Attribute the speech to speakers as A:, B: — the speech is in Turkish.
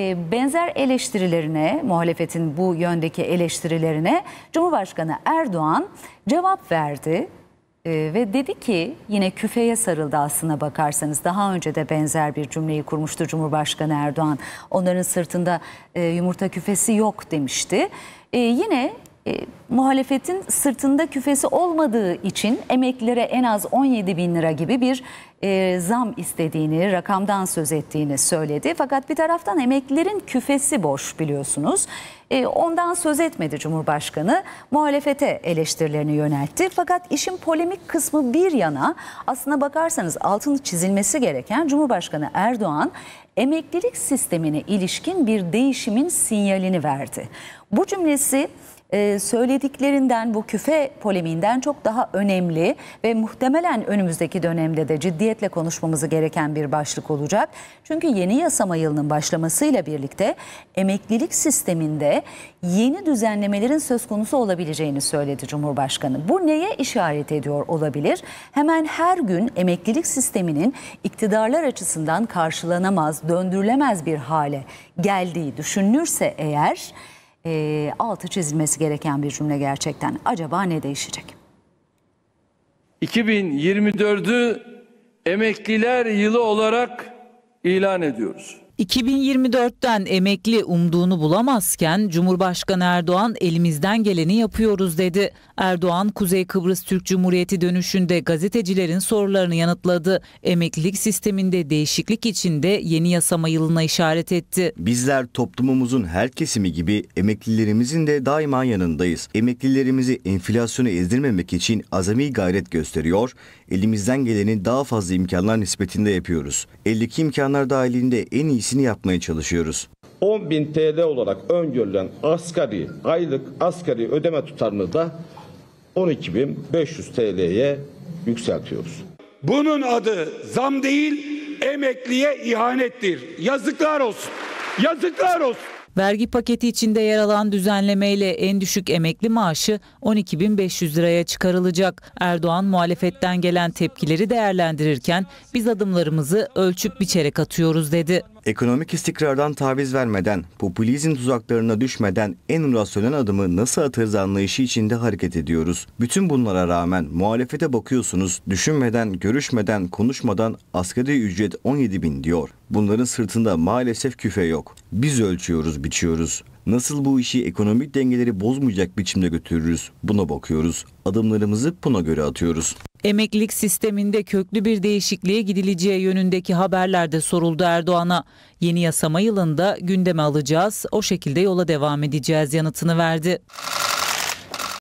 A: Ee, benzer eleştirilerine, muhalefetin bu yöndeki eleştirilerine Cumhurbaşkanı Erdoğan cevap verdi. Ee, ve dedi ki yine küfeye sarıldı aslına bakarsanız daha önce de benzer bir cümleyi kurmuştu Cumhurbaşkanı Erdoğan. Onların sırtında e, yumurta küfesi yok demişti. Ee, yine e, muhalefetin sırtında küfesi olmadığı için emeklilere en az 17 bin lira gibi bir e, zam istediğini, rakamdan söz ettiğini söyledi. Fakat bir taraftan emeklilerin küfesi boş biliyorsunuz. E, ondan söz etmedi Cumhurbaşkanı. Muhalefete eleştirilerini yöneltti. Fakat işin polemik kısmı bir yana aslına bakarsanız altını çizilmesi gereken Cumhurbaşkanı Erdoğan emeklilik sistemine ilişkin bir değişimin sinyalini verdi. Bu cümlesi ee, söylediklerinden bu küfe polemiğinden çok daha önemli ve muhtemelen önümüzdeki dönemde de ciddiyetle konuşmamızı gereken bir başlık olacak. Çünkü yeni yasama yılının başlamasıyla birlikte emeklilik sisteminde yeni düzenlemelerin söz konusu olabileceğini söyledi Cumhurbaşkanı. Bu neye işaret ediyor olabilir? Hemen her gün emeklilik sisteminin iktidarlar açısından karşılanamaz, döndürülemez bir hale geldiği düşünülürse eğer e, altı çizilmesi gereken bir cümle gerçekten. Acaba ne değişecek? 2024'ü emekliler yılı olarak ilan ediyoruz.
B: 2024'ten emekli umduğunu bulamazken Cumhurbaşkanı Erdoğan elimizden geleni yapıyoruz dedi. Erdoğan Kuzey Kıbrıs Türk Cumhuriyeti dönüşünde gazetecilerin sorularını yanıtladı. Emeklilik sisteminde değişiklik içinde yeni yasama yılına işaret etti.
C: Bizler toplumumuzun her kesimi gibi emeklilerimizin de daima yanındayız. Emeklilerimizi enflasyonu ezdirmemek için azami gayret gösteriyor. Elimizden geleni daha fazla imkanlar nispetinde yapıyoruz. Eldeki imkanlar dahilinde en iyi iyisini yapmaya çalışıyoruz. 10.000 TL olarak öngörülen asgari aylık asgari ödeme tutarını da 12.500 TL'ye yükseltiyoruz. Bunun
A: adı zam değil, emekliye ihanettir. Yazıklar olsun.
B: Yazıklar olsun. Vergi paketi içinde yer alan düzenlemeyle en düşük emekli maaşı 12.500 liraya çıkarılacak. Erdoğan muhalefetten gelen tepkileri değerlendirirken biz adımlarımızı ölçüp biçerek atıyoruz dedi.
C: Ekonomik istikrardan taviz vermeden, popülizm tuzaklarına düşmeden en rasyonel adımı nasıl atarız anlayışı içinde hareket ediyoruz. Bütün bunlara rağmen muhalefete bakıyorsunuz, düşünmeden, görüşmeden, konuşmadan asgari ücret 17 bin diyor. Bunların sırtında maalesef küfe yok. Biz ölçüyoruz, biçiyoruz. Nasıl bu işi ekonomik dengeleri bozmayacak biçimde götürürüz? Buna bakıyoruz. Adımlarımızı buna göre atıyoruz.
B: Emeklilik sisteminde köklü bir değişikliğe gidileceği yönündeki haberlerde soruldu Erdoğan'a. Yeni yasama yılında gündeme alacağız, o şekilde yola devam edeceğiz yanıtını verdi.